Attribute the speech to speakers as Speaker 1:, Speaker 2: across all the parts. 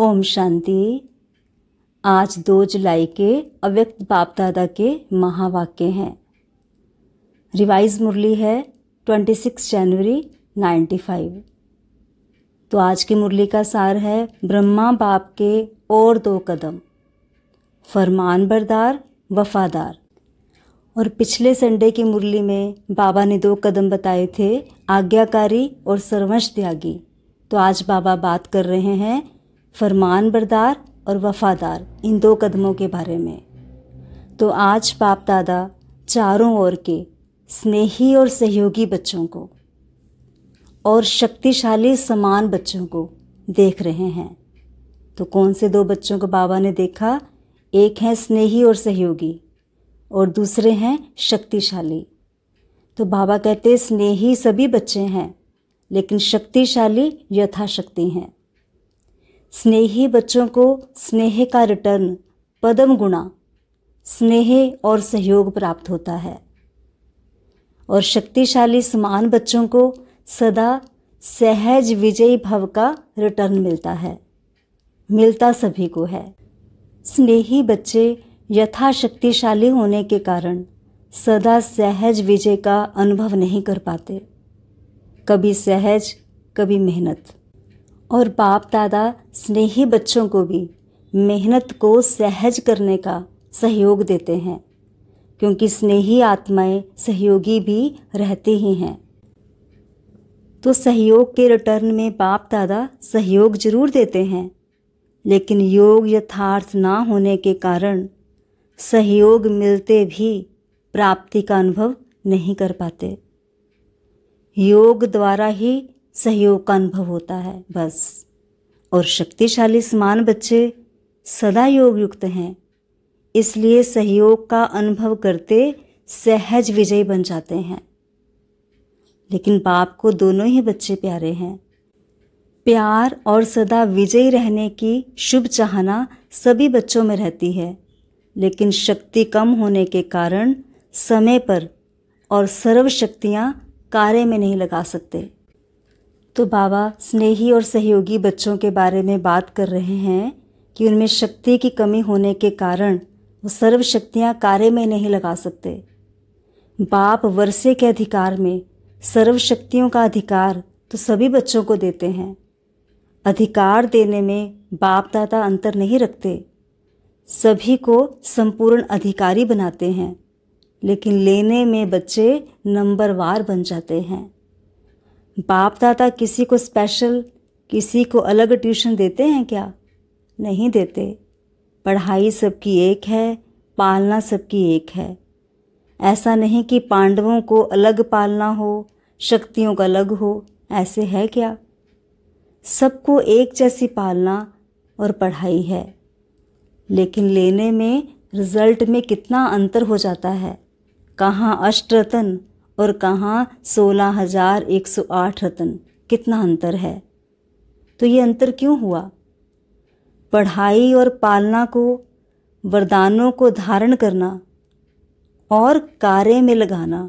Speaker 1: ओम शांति आज दो जुलाई के अव्यक्त बाप दादा के महावाक्य हैं रिवाइज मुरली है 26 जनवरी 95 तो आज की मुरली का सार है ब्रह्मा बाप के और दो कदम फरमान बरदार वफादार और पिछले संडे की मुरली में बाबा ने दो कदम बताए थे आज्ञाकारी और सर्वंश त्यागी तो आज बाबा बात कर रहे हैं फरमान बरदार और वफ़ादार इन दो कदमों के बारे में तो आज बाप दादा चारों ओर के स्नेही और सहयोगी बच्चों को और शक्तिशाली समान बच्चों को देख रहे हैं तो कौन से दो बच्चों को बाबा ने देखा एक हैं स्नेही और सहयोगी और दूसरे हैं शक्तिशाली तो बाबा कहते स्नेही सभी बच्चे हैं लेकिन शक्तिशाली यथाशक्ति हैं स्नेही बच्चों को स्नेह का रिटर्न पदम गुणा स्नेह और सहयोग प्राप्त होता है और शक्तिशाली समान बच्चों को सदा सहज विजयी भव का रिटर्न मिलता है मिलता सभी को है स्नेही बच्चे यथाशक्तिशाली होने के कारण सदा सहज विजय का अनुभव नहीं कर पाते कभी सहज कभी मेहनत और बाप दादा स्नेही बच्चों को भी मेहनत को सहज करने का सहयोग देते हैं क्योंकि स्नेही आत्माएं सहयोगी भी रहती ही हैं तो सहयोग के रिटर्न में बाप दादा सहयोग जरूर देते हैं लेकिन योग यथार्थ ना होने के कारण सहयोग मिलते भी प्राप्ति का अनुभव नहीं कर पाते योग द्वारा ही सहयोग का अनुभव होता है बस और शक्तिशाली समान बच्चे सदा योग युक्त हैं इसलिए सहयोग का अनुभव करते सहज विजयी बन जाते हैं लेकिन बाप को दोनों ही बच्चे प्यारे हैं प्यार और सदा विजयी रहने की शुभ चाहना सभी बच्चों में रहती है लेकिन शक्ति कम होने के कारण समय पर और सर्वशक्तियाँ कार्य में नहीं लगा सकते तो बाबा स्नेही और सहयोगी बच्चों के बारे में बात कर रहे हैं कि उनमें शक्ति की कमी होने के कारण वो सर्व कार्य में नहीं लगा सकते बाप वर्षे के अधिकार में सर्व शक्तियों का अधिकार तो सभी बच्चों को देते हैं अधिकार देने में बाप दादा अंतर नहीं रखते सभी को संपूर्ण अधिकारी बनाते हैं लेकिन लेने में बच्चे नंबरवार बन जाते हैं बाप दादा किसी को स्पेशल किसी को अलग ट्यूशन देते हैं क्या नहीं देते पढ़ाई सबकी एक है पालना सबकी एक है ऐसा नहीं कि पांडवों को अलग पालना हो शक्तियों का अलग हो ऐसे है क्या सबको एक जैसी पालना और पढ़ाई है लेकिन लेने में रिजल्ट में कितना अंतर हो जाता है कहाँ अष्टरतन और कहाँ सोलह हजार एक सौ आठ रतन कितना अंतर है तो ये अंतर क्यों हुआ पढ़ाई और पालना को वरदानों को धारण करना और कार्य में लगाना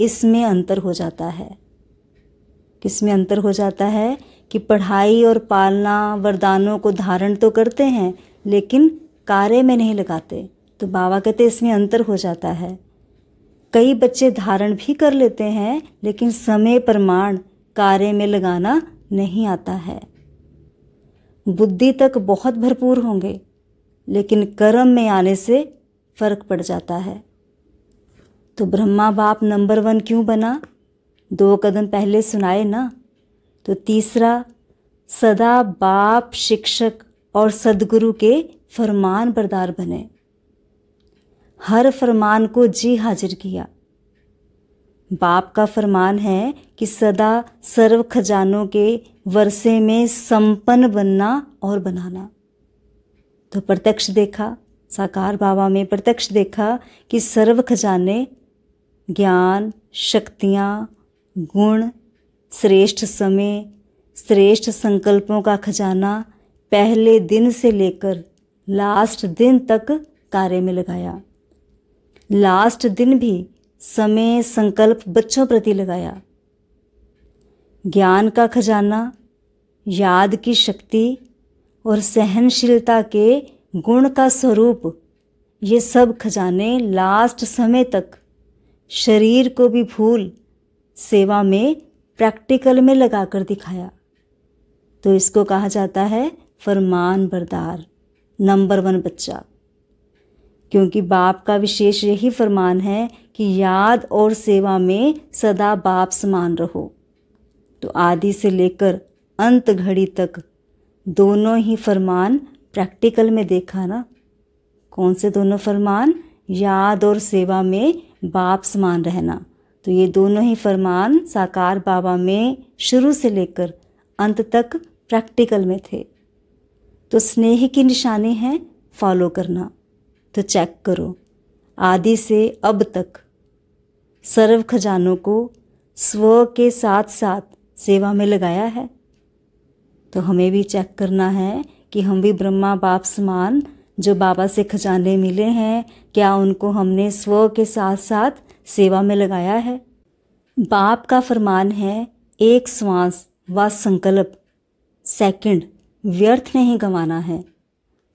Speaker 1: इसमें अंतर हो जाता है किसमें अंतर हो जाता है कि पढ़ाई और पालना वरदानों को धारण तो करते हैं लेकिन कार्य में नहीं लगाते तो बाबा कहते इसमें अंतर हो जाता है कई बच्चे धारण भी कर लेते हैं लेकिन समय प्रमाण कार्य में लगाना नहीं आता है बुद्धि तक बहुत भरपूर होंगे लेकिन कर्म में आने से फर्क पड़ जाता है तो ब्रह्मा बाप नंबर वन क्यों बना दो कदम पहले सुनाए ना तो तीसरा सदा बाप शिक्षक और सदगुरु के फरमान बरदार बने हर फरमान को जी हाजिर किया बाप का फरमान है कि सदा सर्व खजानों के वर्षे में संपन्न बनना और बनाना तो प्रत्यक्ष देखा साकार बाबा में प्रत्यक्ष देखा कि सर्व खजाने ज्ञान शक्तियाँ गुण श्रेष्ठ समय श्रेष्ठ संकल्पों का खजाना पहले दिन से लेकर लास्ट दिन तक कार्य में लगाया लास्ट दिन भी समय संकल्प बच्चों प्रति लगाया ज्ञान का खजाना याद की शक्ति और सहनशीलता के गुण का स्वरूप ये सब खजाने लास्ट समय तक शरीर को भी भूल सेवा में प्रैक्टिकल में लगाकर दिखाया तो इसको कहा जाता है फरमान बरदार नंबर वन बच्चा क्योंकि बाप का विशेष यही फरमान है कि याद और सेवा में सदा बाप समान रहो तो आदि से लेकर अंत घड़ी तक दोनों ही फरमान प्रैक्टिकल में देखा ना कौन से दोनों फरमान याद और सेवा में बाप समान रहना तो ये दोनों ही फरमान साकार बाबा में शुरू से लेकर अंत तक प्रैक्टिकल में थे तो स्नेह की निशानी है फॉलो करना तो चेक करो आदि से अब तक सर्व खजानों को स्व के साथ साथ सेवा में लगाया है तो हमें भी चेक करना है कि हम भी ब्रह्मा बाप समान जो बाबा से खजाने मिले हैं क्या उनको हमने स्व के साथ साथ सेवा में लगाया है बाप का फरमान है एक श्वास व संकल्प सेकंड व्यर्थ नहीं गंवाना है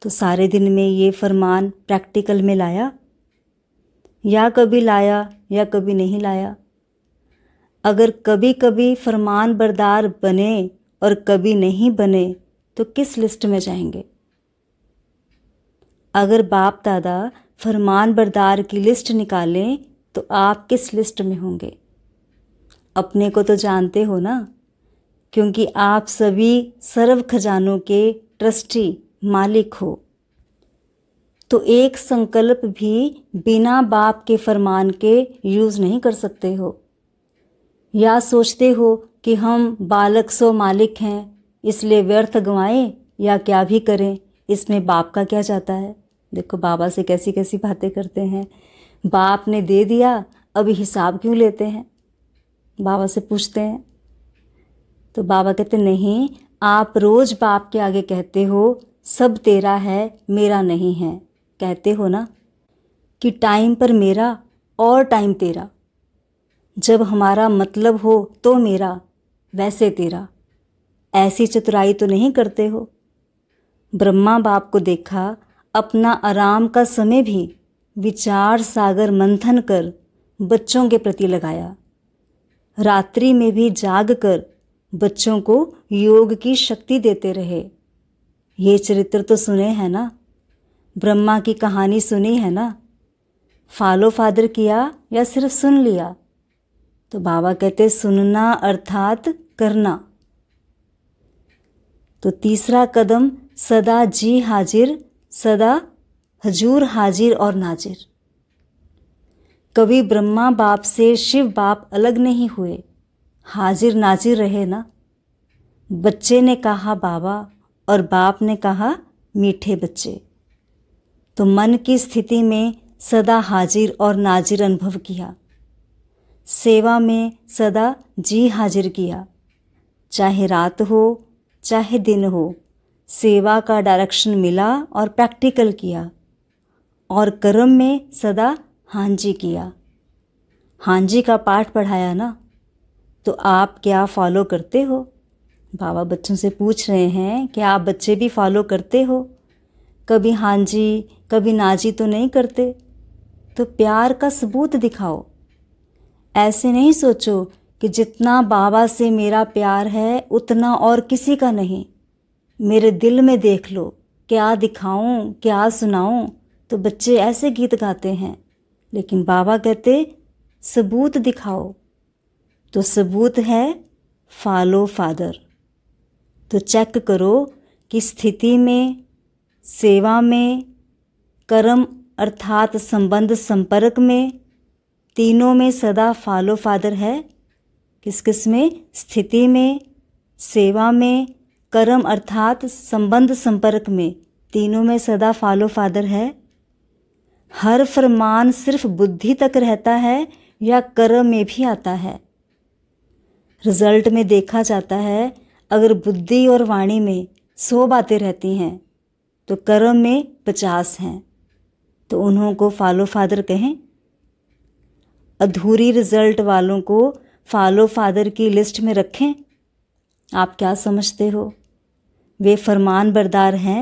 Speaker 1: तो सारे दिन में ये फरमान प्रैक्टिकल में लाया या कभी लाया या कभी नहीं लाया अगर कभी कभी फरमान बरदार बने और कभी नहीं बने तो किस लिस्ट में जाएंगे अगर बाप दादा फरमान बरदार की लिस्ट निकालें तो आप किस लिस्ट में होंगे अपने को तो जानते हो ना क्योंकि आप सभी सर्व खजानों के ट्रस्टी मालिक हो तो एक संकल्प भी बिना बाप के फरमान के यूज नहीं कर सकते हो या सोचते हो कि हम बालक सो मालिक हैं इसलिए व्यर्थ गवाएं या क्या भी करें इसमें बाप का क्या जाता है देखो बाबा से कैसी कैसी बातें करते हैं बाप ने दे दिया अब हिसाब क्यों लेते हैं बाबा से पूछते हैं तो बाबा कहते नहीं आप रोज़ बाप के आगे कहते हो सब तेरा है मेरा नहीं है कहते हो ना कि टाइम पर मेरा और टाइम तेरा जब हमारा मतलब हो तो मेरा वैसे तेरा ऐसी चतुराई तो नहीं करते हो ब्रह्मा बाप को देखा अपना आराम का समय भी विचार सागर मंथन कर बच्चों के प्रति लगाया रात्रि में भी जाग कर बच्चों को योग की शक्ति देते रहे ये चरित्र तो सुने हैं ना ब्रह्मा की कहानी सुनी है ना फॉलो फादर किया या सिर्फ सुन लिया तो बाबा कहते सुनना अर्थात करना तो तीसरा कदम सदा जी हाजिर सदा हजूर हाजिर और नाजिर कभी ब्रह्मा बाप से शिव बाप अलग नहीं हुए हाजिर नाजिर रहे ना बच्चे ने कहा बाबा और बाप ने कहा मीठे बच्चे तो मन की स्थिति में सदा हाजिर और नाजिर अनुभव किया सेवा में सदा जी हाजिर किया चाहे रात हो चाहे दिन हो सेवा का डायरेक्शन मिला और प्रैक्टिकल किया और कर्म में सदा हांजी किया हांजी का पाठ पढ़ाया ना तो आप क्या फॉलो करते हो बाबा बच्चों से पूछ रहे हैं कि आप बच्चे भी फॉलो करते हो कभी हाँ जी कभी ना जी तो नहीं करते तो प्यार का सबूत दिखाओ ऐसे नहीं सोचो कि जितना बाबा से मेरा प्यार है उतना और किसी का नहीं मेरे दिल में देख लो क्या दिखाऊं क्या सुनाऊं तो बच्चे ऐसे गीत गाते हैं लेकिन बाबा कहते सबूत दिखाओ तो सबूत है फॉलो फादर तो चेक करो कि स्थिति में सेवा में कर्म अर्थात संबंध संपर्क में तीनों में सदा फालो फादर है किस किस में स्थिति में सेवा में कर्म अर्थात संबंध संपर्क में तीनों में सदा फालो फादर है हर फरमान सिर्फ बुद्धि तक रहता है या कर्म में भी आता है रिजल्ट में देखा जाता है अगर बुद्धि और वाणी में सौ बातें रहती हैं तो कर्म में पचास हैं तो उन्हों को फॉलो फादर कहें अधूरी रिजल्ट वालों को फॉलो फादर की लिस्ट में रखें आप क्या समझते हो वे फरमान बरदार हैं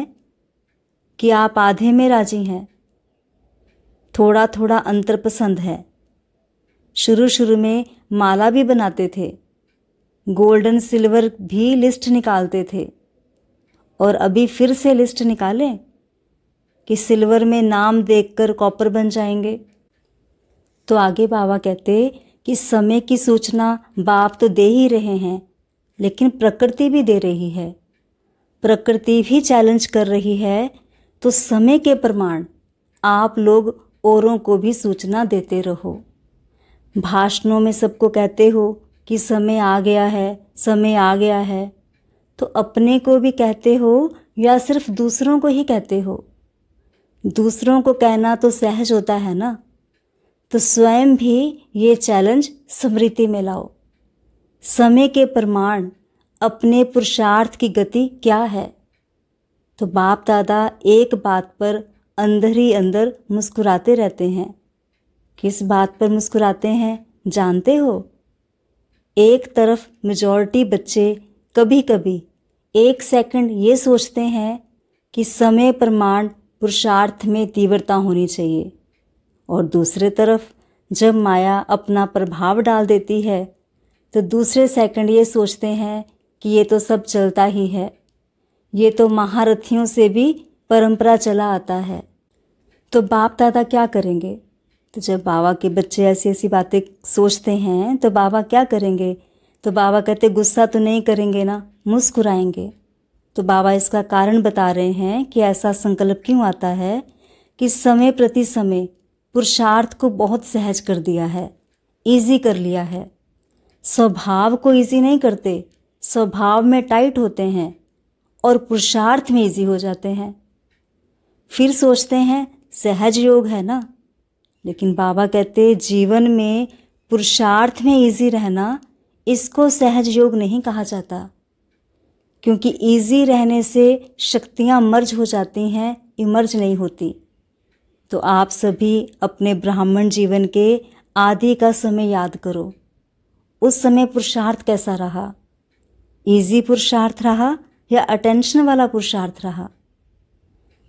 Speaker 1: कि आप आधे में राजी हैं थोड़ा थोड़ा अंतर पसंद है शुरू शुरू में माला भी बनाते थे गोल्डन सिल्वर भी लिस्ट निकालते थे और अभी फिर से लिस्ट निकालें कि सिल्वर में नाम देखकर कॉपर बन जाएंगे तो आगे बाबा कहते कि समय की सूचना बाप तो दे ही रहे हैं लेकिन प्रकृति भी दे रही है प्रकृति भी चैलेंज कर रही है तो समय के प्रमाण आप लोग औरों को भी सूचना देते रहो भाषणों में सबको कहते हो कि समय आ गया है समय आ गया है तो अपने को भी कहते हो या सिर्फ दूसरों को ही कहते हो दूसरों को कहना तो सहज होता है ना तो स्वयं भी ये चैलेंज स्मृति में लाओ समय के प्रमाण अपने पुरुषार्थ की गति क्या है तो बाप दादा एक बात पर अंदर ही अंदर मुस्कुराते रहते हैं किस बात पर मुस्कुराते हैं जानते हो एक तरफ मेजॉरिटी बच्चे कभी कभी एक सेकंड ये सोचते हैं कि समय प्रमाण पुरुषार्थ में तीव्रता होनी चाहिए और दूसरे तरफ जब माया अपना प्रभाव डाल देती है तो दूसरे सेकंड ये सोचते हैं कि ये तो सब चलता ही है ये तो महारथियों से भी परंपरा चला आता है तो बाप दादा क्या करेंगे तो जब बाबा के बच्चे ऐसी ऐसी बातें सोचते हैं तो बाबा क्या करेंगे तो बाबा कहते गुस्सा तो नहीं करेंगे ना मुस्कुराएंगे तो बाबा इसका कारण बता रहे हैं कि ऐसा संकल्प क्यों आता है कि समय प्रति समय पुरुषार्थ को बहुत सहज कर दिया है इजी कर लिया है स्वभाव को इजी नहीं करते स्वभाव में टाइट होते हैं और पुरुषार्थ में इजी हो जाते हैं फिर सोचते हैं सहज योग है ना लेकिन बाबा कहते जीवन में पुरुषार्थ में इजी रहना इसको सहज योग नहीं कहा जाता क्योंकि इजी रहने से शक्तियाँ मर्ज हो जाती हैं इमर्ज नहीं होती तो आप सभी अपने ब्राह्मण जीवन के आदि का समय याद करो उस समय पुरुषार्थ कैसा रहा इजी पुरुषार्थ रहा या अटेंशन वाला पुरुषार्थ रहा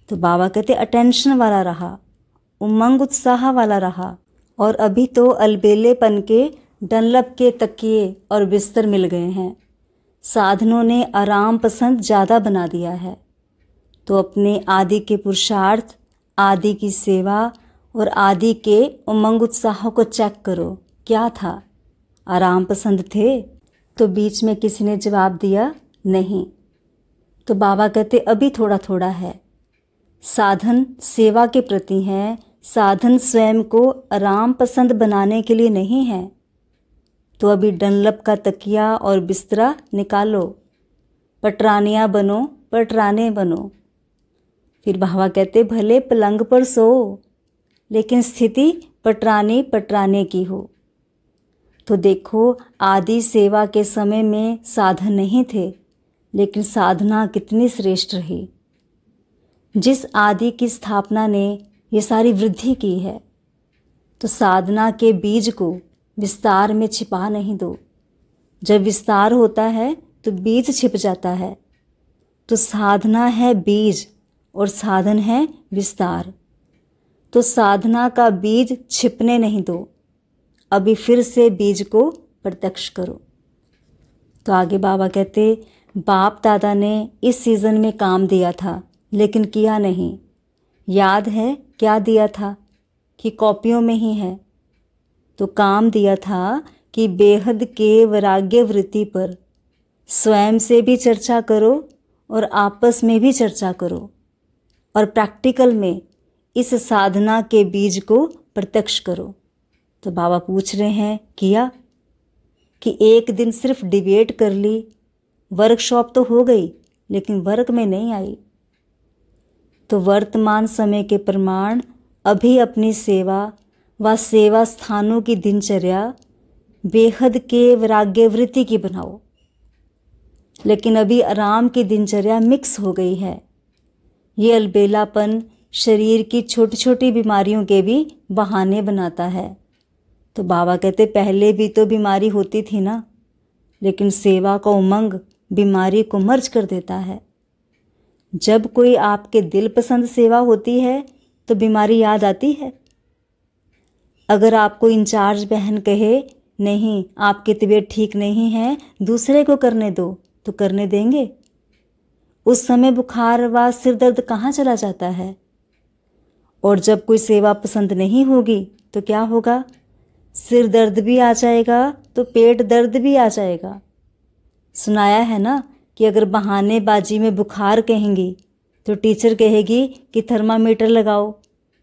Speaker 1: तो बाबा कहते अटेंशन वाला रहा उमंग उत्साह वाला रहा और अभी तो अलबेलेपन के डनलप के तकिए और बिस्तर मिल गए हैं साधनों ने आराम पसंद ज़्यादा बना दिया है तो अपने आदि के पुरुषार्थ आदि की सेवा और आदि के उमंग उत्साह को चेक करो क्या था आराम पसंद थे तो बीच में किसी ने जवाब दिया नहीं तो बाबा कहते अभी थोड़ा थोड़ा है साधन सेवा के प्रति हैं साधन स्वयं को आराम पसंद बनाने के लिए नहीं है तो अभी डनलप का तकिया और बिस्तरा निकालो पटरानिया बनो पटराने बनो फिर बाबा कहते भले पलंग पर सो लेकिन स्थिति पटराने पटराने की हो तो देखो आदि सेवा के समय में साधन नहीं थे लेकिन साधना कितनी श्रेष्ठ रही जिस आदि की स्थापना ने ये सारी वृद्धि की है तो साधना के बीज को विस्तार में छिपा नहीं दो जब विस्तार होता है तो बीज छिप जाता है तो साधना है बीज और साधन है विस्तार तो साधना का बीज छिपने नहीं दो अभी फिर से बीज को प्रत्यक्ष करो तो आगे बाबा कहते बाप दादा ने इस सीज़न में काम दिया था लेकिन किया नहीं याद है क्या दिया था कि कॉपियों में ही है तो काम दिया था कि बेहद के वैराग्य वृत्ति पर स्वयं से भी चर्चा करो और आपस में भी चर्चा करो और प्रैक्टिकल में इस साधना के बीज को प्रत्यक्ष करो तो बाबा पूछ रहे हैं किया कि एक दिन सिर्फ डिबेट कर ली वर्कशॉप तो हो गई लेकिन वर्क में नहीं आई तो वर्तमान समय के प्रमाण अभी अपनी सेवा व सेवा स्थानों की दिनचर्या बेहद के वैराग्यवृत्ति की बनाओ लेकिन अभी आराम की दिनचर्या मिक्स हो गई है ये अलबेलापन शरीर की छोटी छोटी बीमारियों के भी बहाने बनाता है तो बाबा कहते पहले भी तो बीमारी होती थी ना लेकिन सेवा का उमंग बीमारी को मर्ज कर देता है जब कोई आपके दिल पसंद सेवा होती है तो बीमारी याद आती है अगर आपको इंचार्ज बहन कहे नहीं आपकी तबीयत ठीक नहीं है दूसरे को करने दो तो करने देंगे उस समय बुखार व सिर दर्द कहाँ चला जाता है और जब कोई सेवा पसंद नहीं होगी तो क्या होगा सिर दर्द भी आ जाएगा तो पेट दर्द भी आ जाएगा सुनाया है ना कि अगर बहानेबाजी में बुखार कहेंगे तो टीचर कहेगी कि थर्मामीटर लगाओ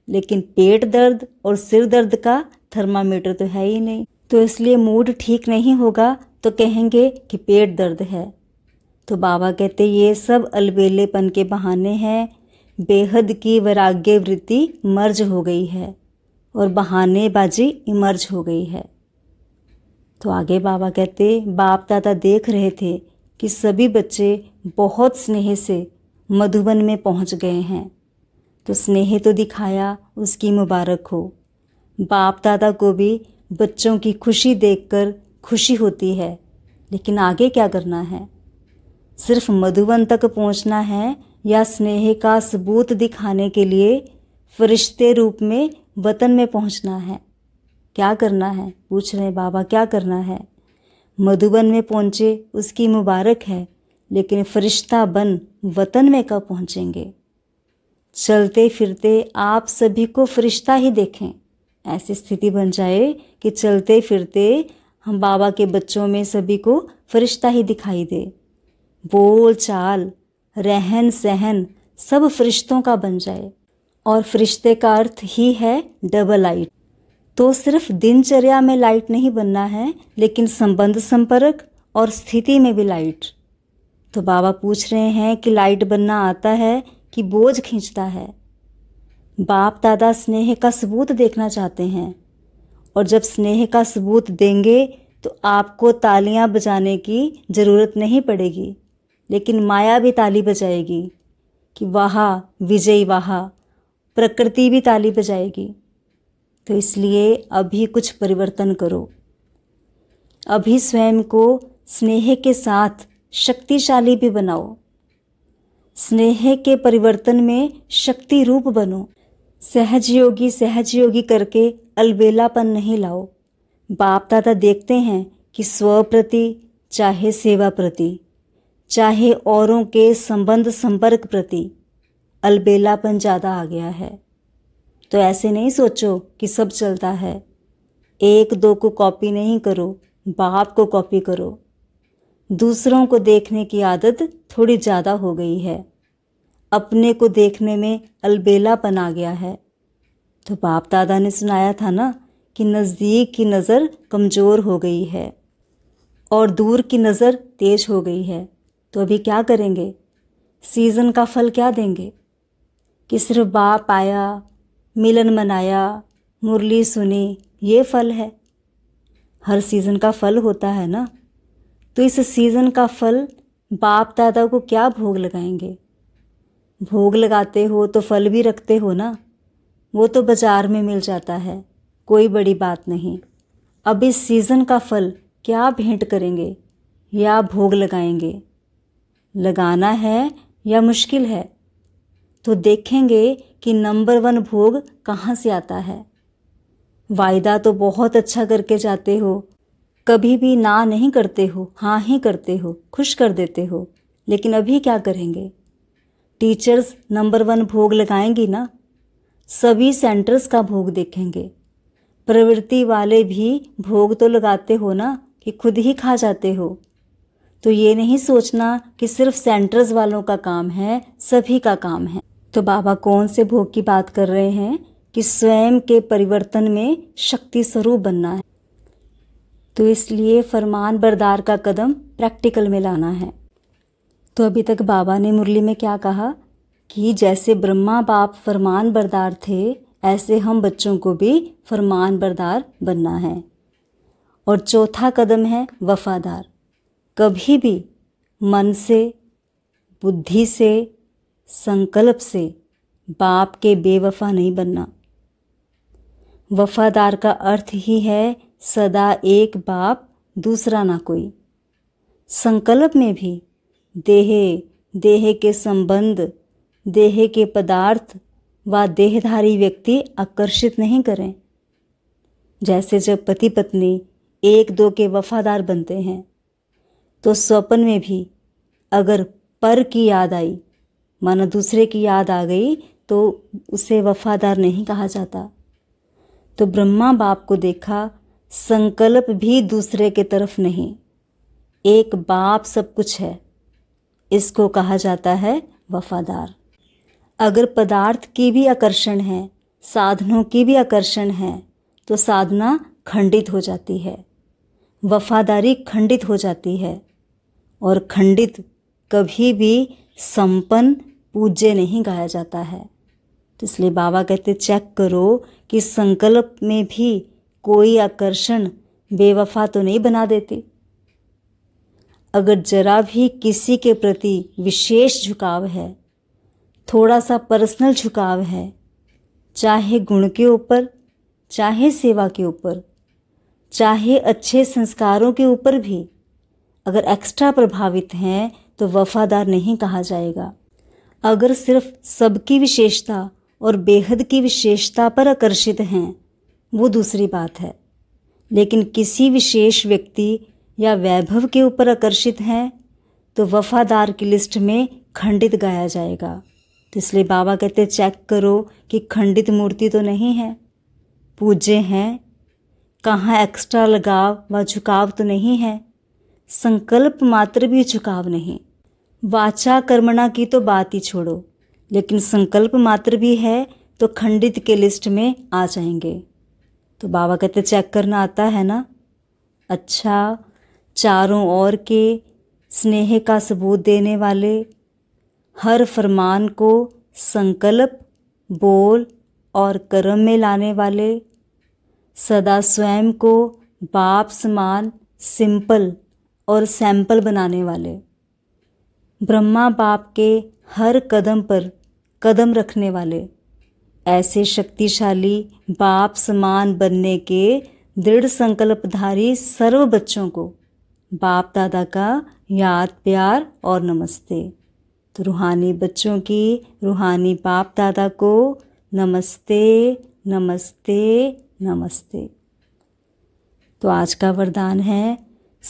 Speaker 1: लेकिन पेट दर्द और सिर दर्द का थर्मामीटर तो है ही नहीं तो इसलिए मूड ठीक नहीं होगा तो कहेंगे कि पेट दर्द है तो बाबा कहते ये सब अलबेलेपन के बहाने हैं बेहद की वैराग्य वृत्ति मर्ज हो गई है और बहानेबाजी इमर्ज हो गई है तो आगे बाबा कहते बाप दादा देख रहे थे कि सभी बच्चे बहुत स्नेह से मधुबन में पहुंच गए हैं तो स्नेह तो दिखाया उसकी मुबारक हो बाप दादा को भी बच्चों की खुशी देखकर खुशी होती है लेकिन आगे क्या करना है सिर्फ मधुबन तक पहुंचना है या स्नेह का सबूत दिखाने के लिए फरिश्ते रूप में वतन में पहुंचना है क्या करना है पूछ रहे बाबा क्या करना है मधुबन में पहुँचे उसकी मुबारक है लेकिन फरिश्ता बन वतन में कब पहुँचेंगे चलते फिरते आप सभी को फरिश्ता ही देखें ऐसी स्थिति बन जाए कि चलते फिरते हम बाबा के बच्चों में सभी को फरिश्ता ही दिखाई दे बोल चाल रहन सहन सब फरिश्तों का बन जाए और फरिश्ते का अर्थ ही है डबल आइट तो सिर्फ दिनचर्या में लाइट नहीं बनना है लेकिन संबंध संपर्क और स्थिति में भी लाइट तो बाबा पूछ रहे हैं कि लाइट बनना आता है कि बोझ खींचता है बाप दादा स्नेह का सबूत देखना चाहते हैं और जब स्नेह का सबूत देंगे तो आपको तालियां बजाने की ज़रूरत नहीं पड़ेगी लेकिन माया भी ताली बजाएगी कि वाह विजयी वाह प्रकृति भी ताली बजाएगी तो इसलिए अभी कुछ परिवर्तन करो अभी स्वयं को स्नेह के साथ शक्तिशाली भी बनाओ स्नेह के परिवर्तन में शक्ति रूप बनो सहजयोगी सहजयोगी करके अलबेलापन नहीं लाओ बाप दादा देखते हैं कि स्व प्रति चाहे सेवा प्रति चाहे औरों के संबंध संपर्क प्रति अलबेलापन ज़्यादा आ गया है तो ऐसे नहीं सोचो कि सब चलता है एक दो को कॉपी नहीं करो बाप को कॉपी करो दूसरों को देखने की आदत थोड़ी ज़्यादा हो गई है अपने को देखने में अलबेलापन आ गया है तो बाप दादा ने सुनाया था ना कि नज़दीक की नज़र कमज़ोर हो गई है और दूर की नज़र तेज हो गई है तो अभी क्या करेंगे सीज़न का फल क्या देंगे कि सिर्फ बाप आया मिलन मनाया मुरली सुनी ये फल है हर सीज़न का फल होता है ना तो इस सीज़न का फल बाप दादा को क्या भोग लगाएंगे भोग लगाते हो तो फल भी रखते हो ना वो तो बाज़ार में मिल जाता है कोई बड़ी बात नहीं अब इस सीज़न का फल क्या भेंट करेंगे या भोग लगाएंगे लगाना है या मुश्किल है तो देखेंगे कि नंबर वन भोग कहाँ से आता है वायदा तो बहुत अच्छा करके जाते हो कभी भी ना नहीं करते हो हाँ ही करते हो खुश कर देते हो लेकिन अभी क्या करेंगे टीचर्स नंबर वन भोग लगाएंगी ना सभी सेंटर्स का भोग देखेंगे प्रवृत्ति वाले भी भोग तो लगाते हो ना कि खुद ही खा जाते हो तो ये नहीं सोचना कि सिर्फ सेंटर्स वालों का काम है सभी का काम है तो बाबा कौन से भोग की बात कर रहे हैं कि स्वयं के परिवर्तन में शक्ति स्वरूप बनना है तो इसलिए फरमान बरदार का कदम प्रैक्टिकल में लाना है तो अभी तक बाबा ने मुरली में क्या कहा कि जैसे ब्रह्मा बाप फरमान बरदार थे ऐसे हम बच्चों को भी फरमान बरदार बनना है और चौथा कदम है वफादार कभी भी मन से बुद्धि से संकल्प से बाप के बेवफा नहीं बनना वफादार का अर्थ ही है सदा एक बाप दूसरा ना कोई संकल्प में भी देह देह के संबंध देह के पदार्थ व देहधारी व्यक्ति आकर्षित नहीं करें जैसे जब पति पत्नी एक दो के वफादार बनते हैं तो स्वप्न में भी अगर पर की याद आई माना दूसरे की याद आ गई तो उसे वफादार नहीं कहा जाता तो ब्रह्मा बाप को देखा संकल्प भी दूसरे के तरफ नहीं एक बाप सब कुछ है इसको कहा जाता है वफादार अगर पदार्थ की भी आकर्षण है साधनों की भी आकर्षण है तो साधना खंडित हो जाती है वफादारी खंडित हो जाती है और खंडित कभी भी संपन्न पूज्य नहीं गाया जाता है तो इसलिए बाबा कहते चेक करो कि संकल्प में भी कोई आकर्षण बेवफा तो नहीं बना देते अगर जरा भी किसी के प्रति विशेष झुकाव है थोड़ा सा पर्सनल झुकाव है चाहे गुण के ऊपर चाहे सेवा के ऊपर चाहे अच्छे संस्कारों के ऊपर भी अगर एक्स्ट्रा प्रभावित हैं तो वफादार नहीं कहा जाएगा अगर सिर्फ सबकी विशेषता और बेहद की विशेषता पर आकर्षित हैं वो दूसरी बात है लेकिन किसी विशेष व्यक्ति या वैभव के ऊपर आकर्षित हैं तो वफादार की लिस्ट में खंडित गाया जाएगा तो इसलिए बाबा कहते चेक करो कि खंडित मूर्ति तो नहीं है पूजे हैं कहाँ एक्स्ट्रा लगाव व झुकाव तो नहीं है संकल्प मात्र भी झुकाव नहीं वाचा कर्मणा की तो बात ही छोड़ो लेकिन संकल्प मात्र भी है तो खंडित के लिस्ट में आ जाएंगे तो बाबा कहते चेक करना आता है ना अच्छा चारों ओर के स्नेह का सबूत देने वाले हर फरमान को संकल्प बोल और कर्म में लाने वाले सदा स्वयं को बाप समान सिंपल और सैंपल बनाने वाले ब्रह्मा बाप के हर कदम पर कदम रखने वाले ऐसे शक्तिशाली बाप समान बनने के दृढ़ संकल्पधारी सर्व बच्चों को बाप दादा का याद प्यार और नमस्ते तो रूहानी बच्चों की रूहानी बाप दादा को नमस्ते नमस्ते नमस्ते तो आज का वरदान है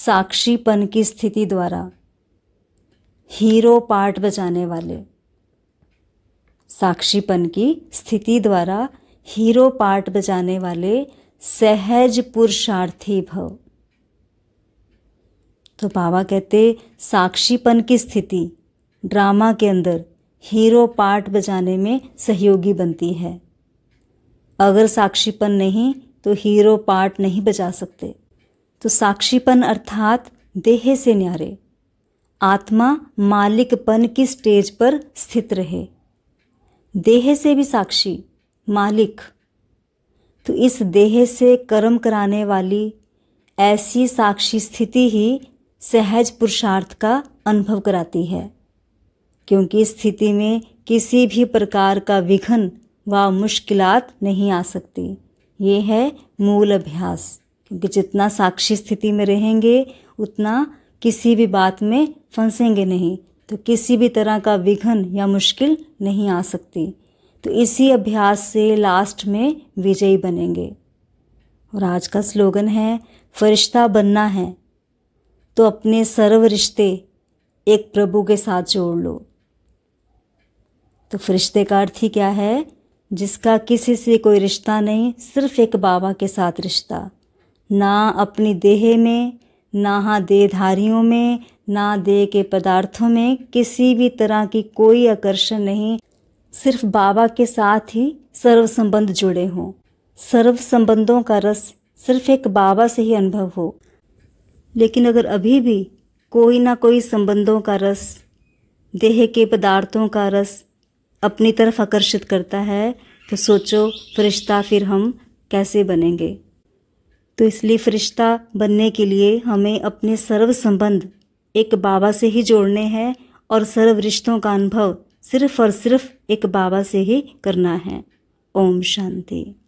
Speaker 1: साक्षीपन की स्थिति द्वारा हीरो पार्ट बजाने वाले साक्षीपन की स्थिति द्वारा हीरो पार्ट बजाने वाले सहज पुरुषार्थी भव तो बाबा कहते साक्षीपन की स्थिति ड्रामा के अंदर हीरो पार्ट बजाने में सहयोगी बनती है अगर साक्षीपन नहीं तो हीरो पार्ट नहीं बजा सकते तो साक्षीपन अर्थात देह से न्यारे आत्मा मालिकपन की स्टेज पर स्थित रहे देह से भी साक्षी मालिक तो इस देह से कर्म कराने वाली ऐसी साक्षी स्थिति ही सहज पुरुषार्थ का अनुभव कराती है क्योंकि स्थिति में किसी भी प्रकार का विघन व मुश्किलात नहीं आ सकती ये है मूल अभ्यास क्योंकि जितना साक्षी स्थिति में रहेंगे उतना किसी भी बात में फंसेंगे नहीं तो किसी भी तरह का विघन या मुश्किल नहीं आ सकती तो इसी अभ्यास से लास्ट में विजयी बनेंगे और आज का स्लोगन है फरिश्ता बनना है तो अपने सर्व रिश्ते एक प्रभु के साथ जोड़ लो तो फरिश्ते का अर्थ ही क्या है जिसका किसी से कोई रिश्ता नहीं सिर्फ एक बाबा के साथ रिश्ता ना अपनी देह में हाँ देहधारियों में ना दे के पदार्थों में किसी भी तरह की कोई आकर्षण नहीं सिर्फ बाबा के साथ ही सर्व संबंध जुड़े हों सर्व संबंधों का रस सिर्फ एक बाबा से ही अनुभव हो लेकिन अगर अभी भी कोई ना कोई संबंधों का रस देह के पदार्थों का रस अपनी तरफ आकर्षित करता है तो सोचो फरिश्ता फिर हम कैसे बनेंगे तो इसलिए फरिश्ता बनने के लिए हमें अपने सर्व संबंध एक बाबा से ही जोड़ने हैं और सर्व रिश्तों का अनुभव सिर्फ और सिर्फ एक बाबा से ही करना है ओम शांति